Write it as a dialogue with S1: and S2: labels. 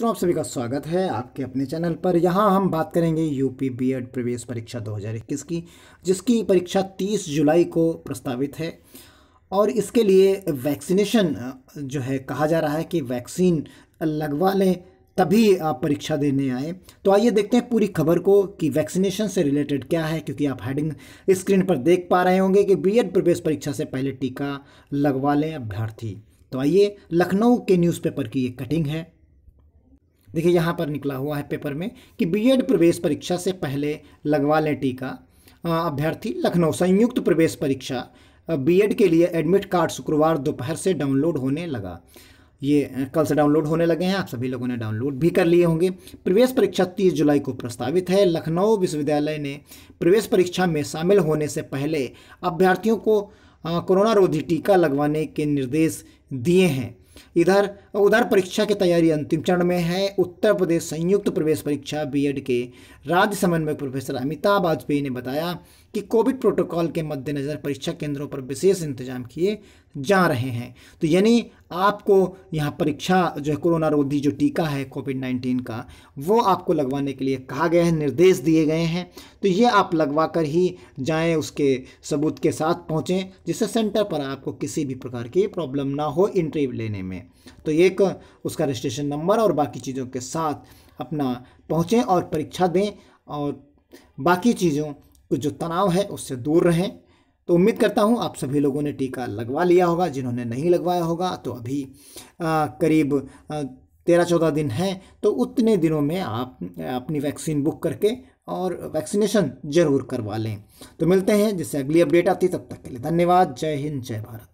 S1: मित्रों आप सभी का स्वागत है आपके अपने चैनल पर यहाँ हम बात करेंगे यूपी बीएड प्रवेश परीक्षा 2021 की जिसकी परीक्षा 30 जुलाई को प्रस्तावित है और इसके लिए वैक्सीनेशन जो है कहा जा रहा है कि वैक्सीन लगवा लें तभी आप परीक्षा देने आए तो आइए देखते हैं पूरी खबर को कि वैक्सीनेशन से रिलेटेड क्या है क्योंकि आप हेडिंग स्क्रीन पर देख पा रहे होंगे कि बी प्रवेश परीक्षा से पहले टीका लगवा लें अभ्यर्थी तो आइए लखनऊ के न्यूज़पेपर की ये कटिंग है देखिए यहाँ पर निकला हुआ है पेपर में कि बीएड प्रवेश परीक्षा से पहले लगवा लें टीका अभ्यर्थी लखनऊ संयुक्त प्रवेश परीक्षा बीएड के लिए एडमिट कार्ड शुक्रवार दोपहर से डाउनलोड होने लगा ये कल से डाउनलोड होने लगे हैं आप सभी लोगों ने डाउनलोड भी कर लिए होंगे प्रवेश परीक्षा 30 जुलाई को प्रस्तावित है लखनऊ विश्वविद्यालय ने प्रवेश परीक्षा में शामिल होने से पहले अभ्यर्थियों को कोरोना रोधी टीका लगवाने के निर्देश दिए हैं इधर उधर परीक्षा की तैयारी अंतिम चरण में है उत्तर प्रदेश संयुक्त प्रवेश परीक्षा बीएड के राज्य समन्वयक प्रोफेसर अमिताभ वाजपेयी ने बताया कि कोविड प्रोटोकॉल के मद्देनज़र परीक्षा केंद्रों पर विशेष इंतजाम किए जा रहे हैं तो यानी आपको यहाँ परीक्षा जो है कोरोना रोधी जो टीका है कोविड नाइन्टीन का वो आपको लगवाने के लिए कहा गया है निर्देश दिए गए हैं तो ये आप लगवा कर ही जाएं उसके सबूत के साथ पहुँचें जिससे सेंटर पर आपको किसी भी प्रकार की प्रॉब्लम ना हो इंटरव्यू लेने करने में तो एक उसका रजिस्ट्रेशन नंबर और बाकी चीज़ों के साथ अपना पहुँचें और परीक्षा दें और बाकी चीज़ों को जो तनाव है उससे दूर रहें तो उम्मीद करता हूँ आप सभी लोगों ने टीका लगवा लिया होगा जिन्होंने नहीं लगवाया होगा तो अभी आ, करीब तेरह चौदह दिन हैं तो उतने दिनों में आप अपनी वैक्सीन बुक करके और वैक्सीनेशन जरूर करवा लें तो मिलते हैं जिससे अगली अपडेट आती तब तक के लिए धन्यवाद जय हिंद जय भारत